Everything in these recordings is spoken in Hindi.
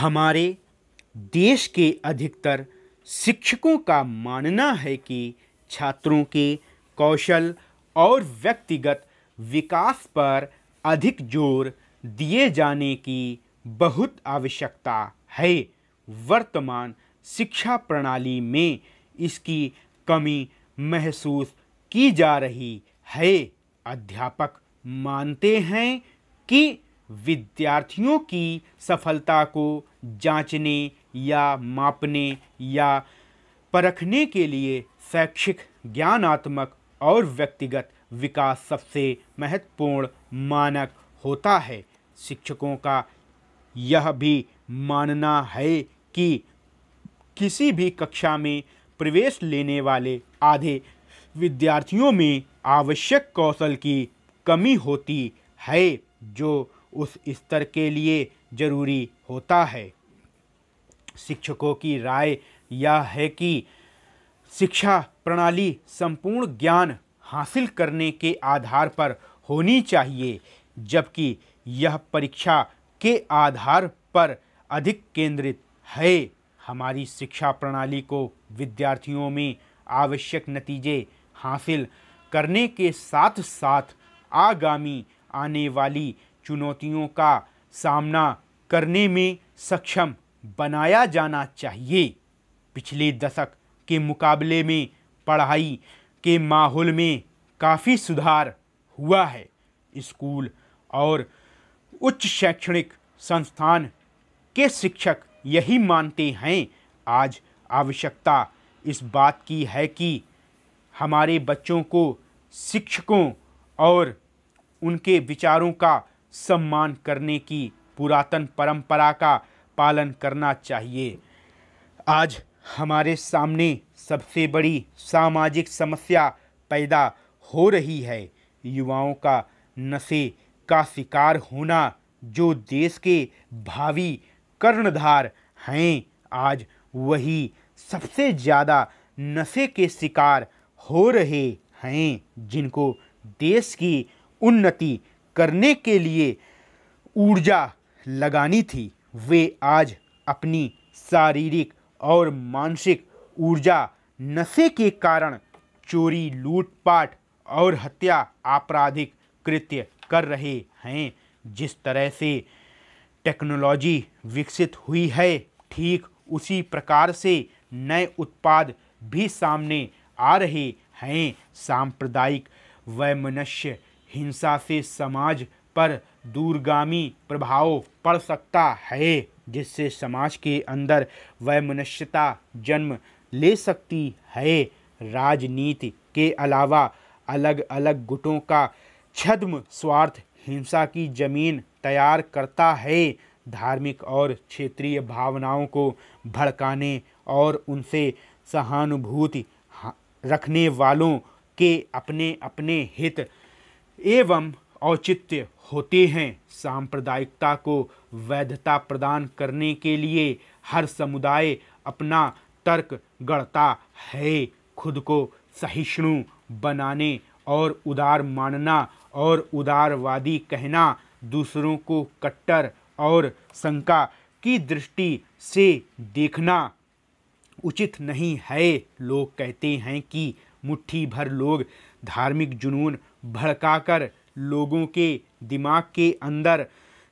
हमारे देश के अधिकतर शिक्षकों का मानना है कि छात्रों के कौशल और व्यक्तिगत विकास पर अधिक जोर दिए जाने की बहुत आवश्यकता है वर्तमान शिक्षा प्रणाली में इसकी कमी महसूस की जा रही है अध्यापक मानते हैं कि विद्यार्थियों की सफलता को जांचने या मापने या परखने के लिए शैक्षिक ज्ञानात्मक और व्यक्तिगत विकास सबसे महत्वपूर्ण मानक होता है शिक्षकों का यह भी मानना है कि किसी भी कक्षा में प्रवेश लेने वाले आधे विद्यार्थियों में आवश्यक कौशल की कमी होती है जो उस स्तर के लिए जरूरी होता है शिक्षकों की राय यह है कि शिक्षा प्रणाली संपूर्ण ज्ञान हासिल करने के आधार पर होनी चाहिए जबकि यह परीक्षा के आधार पर अधिक केंद्रित है हमारी शिक्षा प्रणाली को विद्यार्थियों में आवश्यक नतीजे हासिल करने के साथ साथ आगामी आने वाली चुनौतियों का सामना करने में सक्षम बनाया जाना चाहिए पिछले दशक के मुकाबले में पढ़ाई के माहौल में काफ़ी सुधार हुआ है स्कूल और उच्च शैक्षणिक संस्थान के शिक्षक यही मानते हैं आज आवश्यकता इस बात की है कि हमारे बच्चों को शिक्षकों और उनके विचारों का सम्मान करने की पुरातन परंपरा का पालन करना चाहिए आज हमारे सामने सबसे बड़ी सामाजिक समस्या पैदा हो रही है युवाओं का नशे का शिकार होना जो देश के भावी कर्णधार हैं आज वही सबसे ज़्यादा नशे के शिकार हो रहे हैं जिनको देश की उन्नति करने के लिए ऊर्जा लगानी थी वे आज अपनी शारीरिक और मानसिक ऊर्जा नशे के कारण चोरी लूटपाट और हत्या आपराधिक कृत्य कर रहे हैं जिस तरह से टेक्नोलॉजी विकसित हुई है ठीक उसी प्रकार से नए उत्पाद भी सामने आ रहे हैं सांप्रदायिक वैमनस्य हिंसा से समाज पर दूरगामी प्रभाव पड़ सकता है जिससे समाज के अंदर मनुष्यता जन्म ले सकती है राजनीति के अलावा अलग अलग गुटों का छद्म स्वार्थ हिंसा की जमीन तैयार करता है धार्मिक और क्षेत्रीय भावनाओं को भड़काने और उनसे सहानुभूति रखने वालों के अपने अपने हित एवं औचित्य होते हैं सांप्रदायिकता को वैधता प्रदान करने के लिए हर समुदाय अपना तर्क गढ़ता है खुद को सहिष्णु बनाने और उदार मानना और उदारवादी कहना दूसरों को कट्टर और शंका की दृष्टि से देखना उचित नहीं है लोग कहते हैं कि मुट्ठी भर लोग धार्मिक जुनून भड़काकर लोगों के दिमाग के अंदर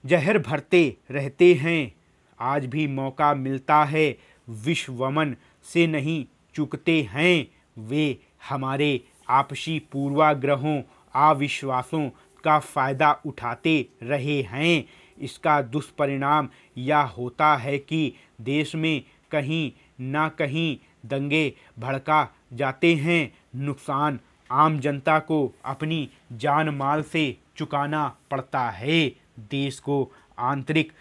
जहर भरते रहते हैं आज भी मौका मिलता है विश्ववमन से नहीं चुकते हैं वे हमारे आपसी पूर्वाग्रहों अविश्वासों का फ़ायदा उठाते रहे हैं इसका दुष्परिणाम यह होता है कि देश में कहीं ना कहीं दंगे भड़का जाते हैं नुकसान आम जनता को अपनी जान माल से चुकाना पड़ता है देश को आंतरिक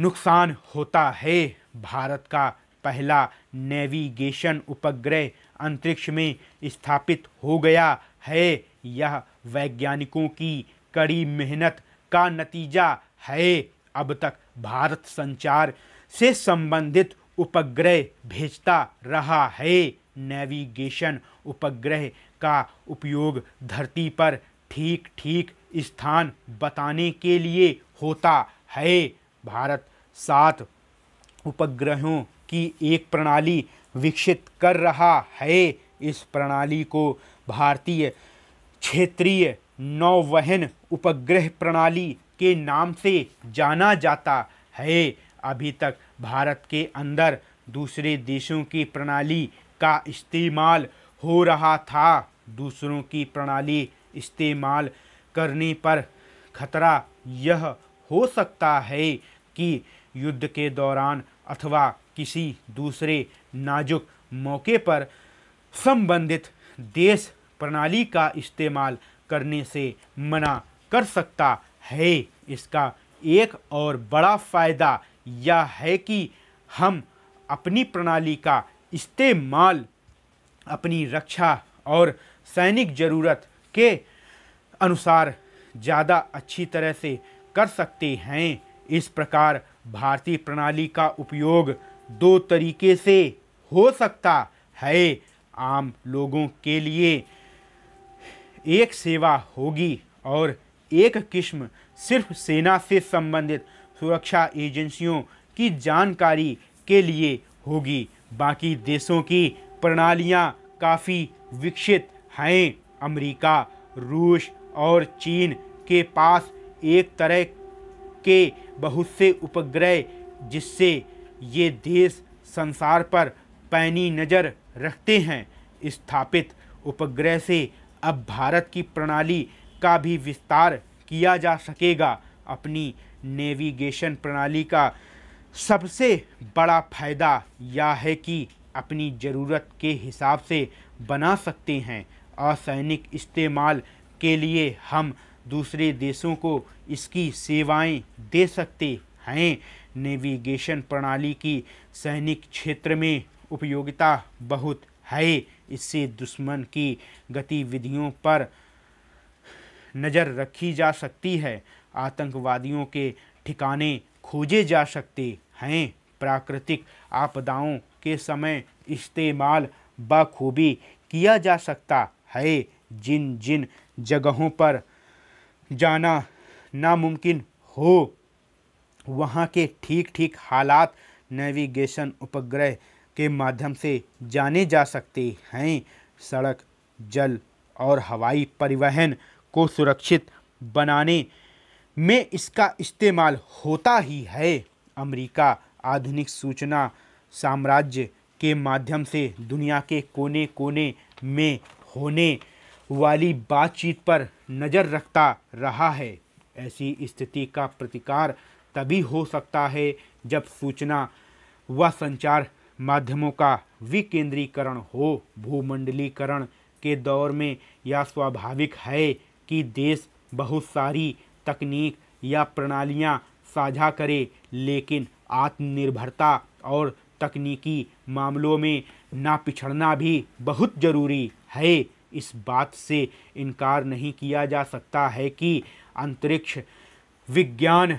नुकसान होता है भारत का पहला नेविगेशन उपग्रह अंतरिक्ष में स्थापित हो गया है यह वैज्ञानिकों की कड़ी मेहनत का नतीजा है अब तक भारत संचार से संबंधित उपग्रह भेजता रहा है नेविगेशन उपग्रह का उपयोग धरती पर ठीक ठीक स्थान बताने के लिए होता है भारत सात उपग्रहों की एक प्रणाली विकसित कर रहा है इस प्रणाली को भारतीय क्षेत्रीय नौवहन उपग्रह प्रणाली के नाम से जाना जाता है अभी तक भारत के अंदर दूसरे देशों की प्रणाली का इस्तेमाल हो रहा था दूसरों की प्रणाली इस्तेमाल करने पर खतरा यह हो सकता है कि युद्ध के दौरान अथवा किसी दूसरे नाजुक मौके पर संबंधित देश प्रणाली का इस्तेमाल करने से मना कर सकता है इसका एक और बड़ा फ़ायदा यह है कि हम अपनी प्रणाली का इस्तेमाल अपनी रक्षा और सैनिक ज़रूरत के अनुसार ज़्यादा अच्छी तरह से कर सकते हैं इस प्रकार भारतीय प्रणाली का उपयोग दो तरीके से हो सकता है आम लोगों के लिए एक सेवा होगी और एक किस्म सिर्फ सेना से संबंधित सुरक्षा एजेंसियों की जानकारी के लिए होगी बाकी देशों की प्रणालियाँ काफ़ी विकसित हैं अमेरिका, रूस और चीन के पास एक तरह के बहुत से उपग्रह जिससे ये देश संसार पर पैनी नज़र रखते हैं स्थापित उपग्रह से अब भारत की प्रणाली का भी विस्तार किया जा सकेगा अपनी नेविगेशन प्रणाली का सबसे बड़ा फ़ायदा यह है कि अपनी ज़रूरत के हिसाब से बना सकते हैं असैनिक इस्तेमाल के लिए हम दूसरे देशों को इसकी सेवाएं दे सकते हैं नेविगेशन प्रणाली की सैनिक क्षेत्र में उपयोगिता बहुत है इससे दुश्मन की गतिविधियों पर नज़र रखी जा सकती है आतंकवादियों के ठिकाने खोजे जा सकते हैं प्राकृतिक आपदाओं के समय इस्तेमाल बखूबी किया जा सकता है जिन जिन जगहों पर जाना नामुमकिन हो वहाँ के ठीक ठीक हालात नेविगेशन उपग्रह के माध्यम से जाने जा सकते हैं सड़क जल और हवाई परिवहन को सुरक्षित बनाने में इसका इस्तेमाल होता ही है अमेरिका आधुनिक सूचना साम्राज्य के माध्यम से दुनिया के कोने कोने में होने वाली बातचीत पर नज़र रखता रहा है ऐसी स्थिति का प्रतिकार तभी हो सकता है जब सूचना व संचार माध्यमों का विकेंद्रीकरण हो भूमंडलीकरण के दौर में यह स्वाभाविक है कि देश बहुत सारी तकनीक या प्रणालियां साझा करे लेकिन आत्मनिर्भरता और तकनीकी मामलों में ना पिछड़ना भी बहुत ज़रूरी है इस बात से इनकार नहीं किया जा सकता है कि अंतरिक्ष विज्ञान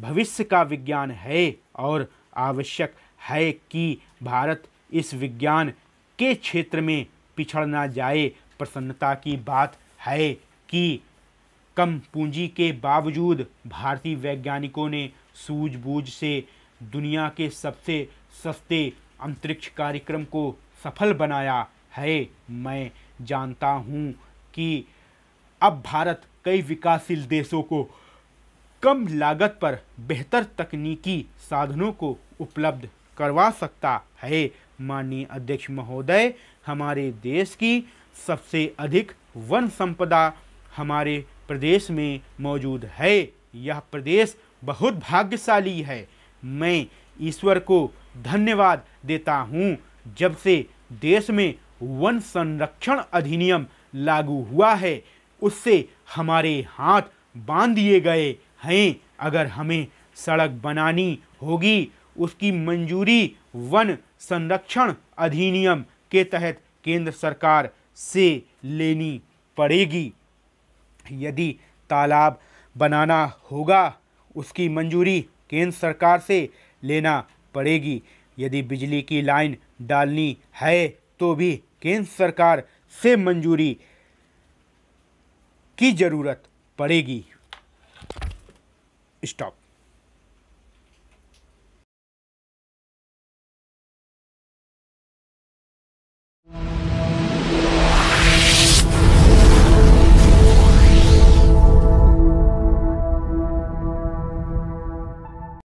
भविष्य का विज्ञान है और आवश्यक है कि भारत इस विज्ञान के क्षेत्र में पिछड़ ना जाए प्रसन्नता की बात है कि कम पूंजी के बावजूद भारतीय वैज्ञानिकों ने सूझबूझ से दुनिया के सबसे सस्ते अंतरिक्ष कार्यक्रम को सफल बनाया है मैं जानता हूँ कि अब भारत कई विकासशील देशों को कम लागत पर बेहतर तकनीकी साधनों को उपलब्ध करवा सकता है माननीय अध्यक्ष महोदय हमारे देश की सबसे अधिक वन संपदा हमारे प्रदेश में मौजूद है यह प्रदेश बहुत भाग्यशाली है मैं ईश्वर को धन्यवाद देता हूँ जब से देश में वन संरक्षण अधिनियम लागू हुआ है उससे हमारे हाथ बांध दिए गए हैं अगर हमें सड़क बनानी होगी उसकी मंजूरी वन संरक्षण अधिनियम के तहत केंद्र सरकार से लेनी पड़ेगी यदि तालाब बनाना होगा उसकी मंजूरी केंद्र सरकार से लेना पड़ेगी यदि बिजली की लाइन डालनी है तो भी केंद्र सरकार से मंजूरी की ज़रूरत पड़ेगी स्टॉप